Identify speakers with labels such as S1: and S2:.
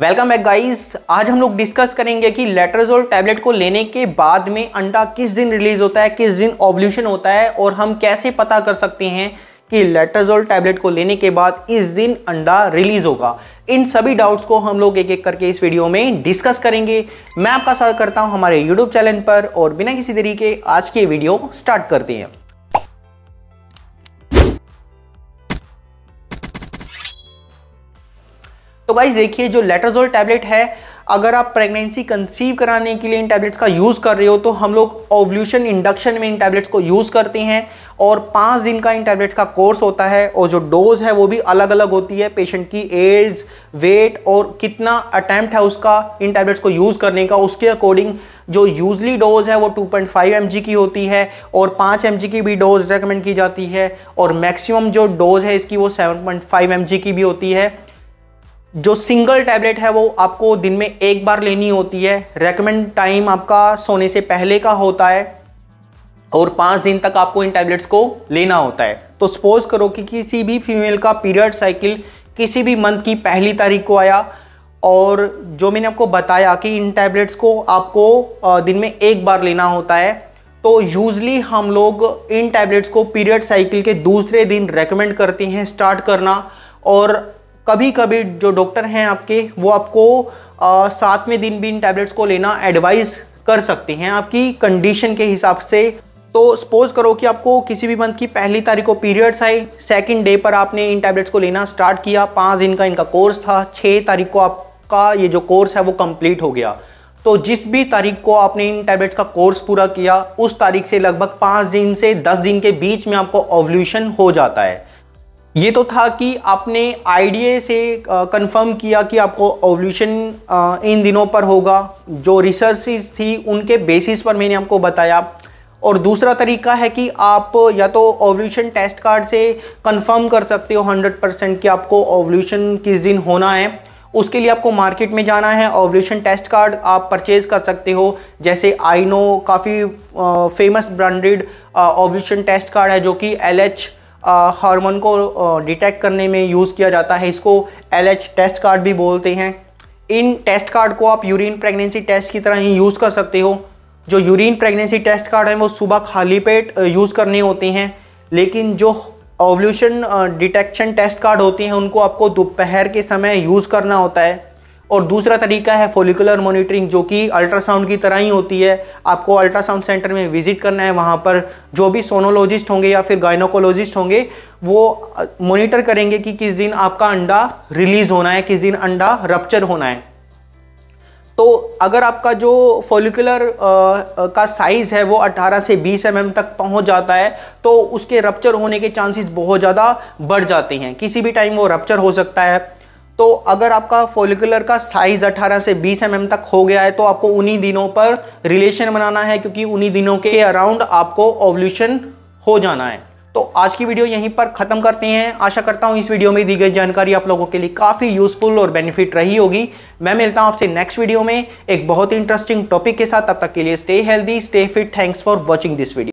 S1: welcome back guys आज हम लोग डिस्कस करेंगे कि लेट्राजोल टैबलेट को लेने के बाद में अंडा किस दिन रिलीज होता है किस दिन ऑब्ल्यूशन होता है और हम कैसे पता कर सकते हैं कि लेट्राजोल टैबलेट को लेने के बाद इस दिन अंडा रिलीज होगा इन सभी डाउट्स को हम लोग एक एक करके इस वीडियो में डिस्कस करेंगे मैं आपका स्वागत करता हूँ हमारे यूट्यूब चैनल पर और बिना किसी तरीके आज के वीडियो स्टार्ट करते हैं तो गाइज देखिए जो लेटरजोल टैबलेट है अगर आप प्रेगनेंसी कंसीव कराने के लिए इन टैबलेट्स का यूज़ कर रहे हो तो हम लोग ओवल्यूशन इंडक्शन में इन टैबलेट्स को यूज़ करते हैं और पाँच दिन का इन टैबलेट्स का कोर्स होता है और जो डोज है वो भी अलग अलग होती है पेशेंट की एज वेट और कितना अटैम्प्ट है उसका इन टैबलेट्स को यूज़ करने का उसके अकॉर्डिंग जो यूजली डोज है वो 2.5 पॉइंट की होती है और 5 एम की भी डोज रिकमेंड की जाती है और मैक्सिमम जो डोज है इसकी वो 7.5 पॉइंट की भी होती है जो सिंगल टैबलेट है वो आपको दिन में एक बार लेनी होती है रेकमेंड टाइम आपका सोने से पहले का होता है और पाँच दिन तक आपको इन टैबलेट्स को लेना होता है तो सपोज करो कि किसी भी फीमेल का पीरियड साइकिल किसी भी मंथ की पहली तारीख को आया और जो मैंने आपको बताया कि इन टैबलेट्स को आपको दिन में एक बार लेना होता है तो यूजली हम लोग इन टैबलेट्स को पीरियड साइकिल के दूसरे दिन रेकमेंड करते हैं स्टार्ट करना और कभी कभी जो डॉक्टर हैं आपके वो आपको सातवें दिन भी इन टैबलेट्स को लेना एडवाइस कर सकते हैं आपकी कंडीशन के हिसाब से तो सपोज करो कि आपको किसी भी मंथ की पहली तारीख को पीरियड्स आए सेकंड डे पर आपने इन टैबलेट्स को लेना स्टार्ट किया पाँच दिन का इनका कोर्स था छः तारीख को आपका ये जो कोर्स है वो कंप्लीट हो गया तो जिस भी तारीख को आपने इन टैबलेट्स का कोर्स पूरा किया उस तारीख से लगभग पाँच दिन से दस दिन के बीच में आपको ओवल्यूशन हो जाता है ये तो था कि आपने आईडीए से कंफर्म किया कि आपको ओवल्यूशन इन दिनों पर होगा जो रिसर्च थी उनके बेसिस पर मैंने आपको बताया और दूसरा तरीका है कि आप या तो ओवल्यूशन टेस्ट कार्ड से कंफर्म कर सकते हो 100 परसेंट कि आपको ओवल्यूशन किस दिन होना है उसके लिए आपको मार्केट में जाना है ओवल्यूशन टेस्ट कार्ड आप परचेज़ कर सकते हो जैसे आई नो काफ़ी famous branded ovulation test card है जो कि एल एच हार्मोन को डिटेक्ट करने में यूज़ किया जाता है इसको एल टेस्ट कार्ड भी बोलते हैं इन टेस्ट कार्ड को आप यूरिन प्रेगनेंसी टेस्ट की तरह ही यूज़ कर सकते हो जो यूरिन प्रेगनेंसी टेस्ट कार्ड हैं वो सुबह खाली पेट यूज़ करने होते हैं लेकिन जो ओवल्यूशन डिटेक्शन टेस्ट कार्ड होते हैं उनको आपको दोपहर के समय यूज़ करना होता है और दूसरा तरीका है फोलिकुलर मॉनिटरिंग जो कि अल्ट्रासाउंड की तरह ही होती है आपको अल्ट्रासाउंड सेंटर में विजिट करना है वहाँ पर जो भी सोनोलॉजिस्ट होंगे या फिर गायनोकोलॉजिस्ट होंगे वो मॉनिटर करेंगे कि किस दिन आपका अंडा रिलीज़ होना है किस दिन अंडा रप्चर होना है तो अगर आपका जो फोलिकुलर का साइज़ है वो 18 से 20 एम mm तक पहुंच जाता है तो उसके रप्चर होने के चांसेस बहुत ज़्यादा बढ़ जाते हैं किसी भी टाइम वो रप्चर हो सकता है तो अगर आपका फोलिकुलर का साइज़ 18 से 20 एम mm तक हो गया है तो आपको उन्हीं दिनों पर रिलेशन बनाना है क्योंकि उन्हीं दिनों के अराउंड आपको ओवल्यूशन हो जाना है तो आज की वीडियो यहीं पर ख़त्म करते हैं आशा करता हूं इस वीडियो में दी गई जानकारी आप लोगों के लिए काफ़ी यूज़फुल और बेनिफिट रही होगी मैं मिलता हूं आपसे नेक्स्ट वीडियो में एक बहुत ही इंटरेस्टिंग टॉपिक के साथ तब तक के लिए stay healthy stay fit thanks for watching this video